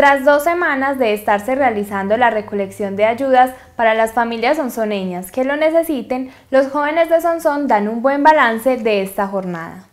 tras dos semanas de estarse realizando la recolección de ayudas para las familias sonzoneñas que lo necesiten, los jóvenes de sonzón dan un buen balance de esta jornada.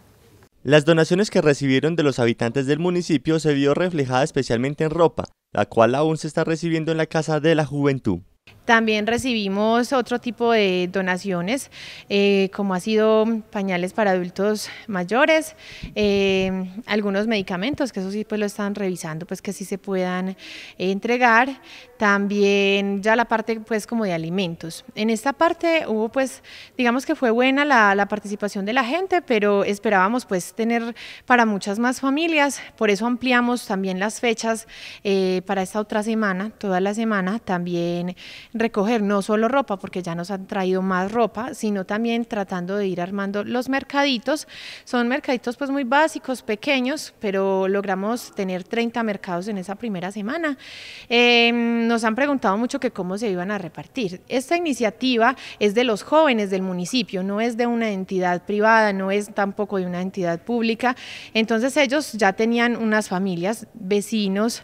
Las donaciones que recibieron de los habitantes del municipio se vio reflejada especialmente en ropa, la cual aún se está recibiendo en la Casa de la Juventud. También recibimos otro tipo de donaciones, eh, como ha sido pañales para adultos mayores, eh, algunos medicamentos, que eso sí pues lo están revisando, pues que sí se puedan entregar. También ya la parte pues como de alimentos. En esta parte hubo pues, digamos que fue buena la, participación de la gente, pero esperábamos pues tener para muchas más familias, por eso ampliamos también las fechas eh, para esta otra semana, toda la semana también recoger no solo ropa, porque ya nos han traído más ropa, sino también tratando de ir armando los mercaditos. Son mercaditos pues muy básicos, pequeños, pero logramos tener 30 mercados en esa primera semana. Em, nos han preguntado mucho que cómo se iban a repartir. Esta iniciativa es de los jóvenes del municipio, no es de una entidad privada, no es tampoco de una entidad pública. Entonces ellos ya tenían unas familias, vecinos,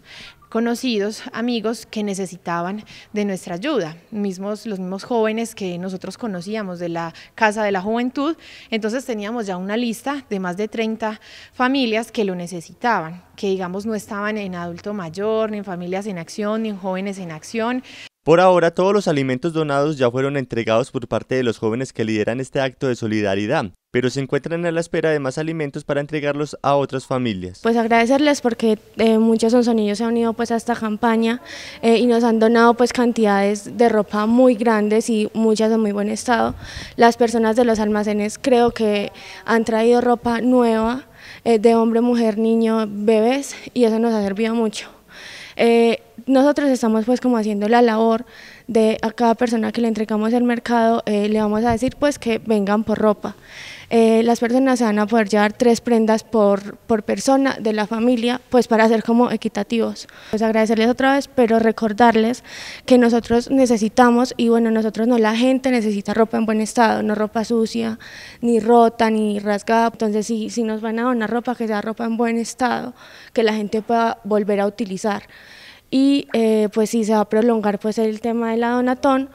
conocidos, amigos que necesitaban de nuestra ayuda, mismos, los mismos jóvenes que nosotros conocíamos de la Casa de la Juventud, entonces teníamos ya una lista de más de 30 familias que lo necesitaban, que digamos no estaban en adulto mayor, ni en familias en acción, ni en jóvenes en acción, por ahora, todos los alimentos donados ya fueron entregados por parte de los jóvenes que lideran este acto de solidaridad, pero se encuentran a la espera de más alimentos para entregarlos a otras familias. Pues agradecerles porque eh, son sonsonillos se han unido pues a esta campaña eh, y nos han donado pues cantidades de ropa muy grandes y muchas en muy buen estado. Las personas de los almacenes creo que han traído ropa nueva eh, de hombre, mujer, niño, bebés y eso nos ha servido mucho. Eh, nosotros estamos pues como haciendo la labor de a cada persona que le entregamos el mercado, eh, le vamos a decir pues que vengan por ropa. Eh, las personas se van a poder llevar tres prendas por, por persona de la familia, pues para ser como equitativos. Pues agradecerles otra vez, pero recordarles que nosotros necesitamos, y bueno, nosotros no, la gente necesita ropa en buen estado, no ropa sucia, ni rota, ni rasgada. Entonces, si, si nos van a donar ropa, que sea ropa en buen estado, que la gente pueda volver a utilizar y eh, pues si se va a prolongar pues el tema de la donatón,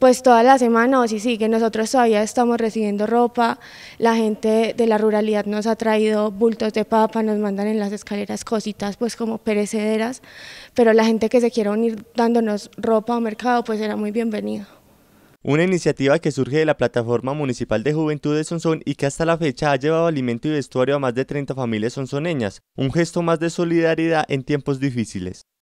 pues toda la semana o si sigue, nosotros todavía estamos recibiendo ropa, la gente de la ruralidad nos ha traído bultos de papa, nos mandan en las escaleras cositas pues como perecederas, pero la gente que se quiera unir dándonos ropa o mercado pues era muy bienvenida. Una iniciativa que surge de la Plataforma Municipal de Juventud de Sonsón y que hasta la fecha ha llevado alimento y vestuario a más de 30 familias sonsoneñas, un gesto más de solidaridad en tiempos difíciles.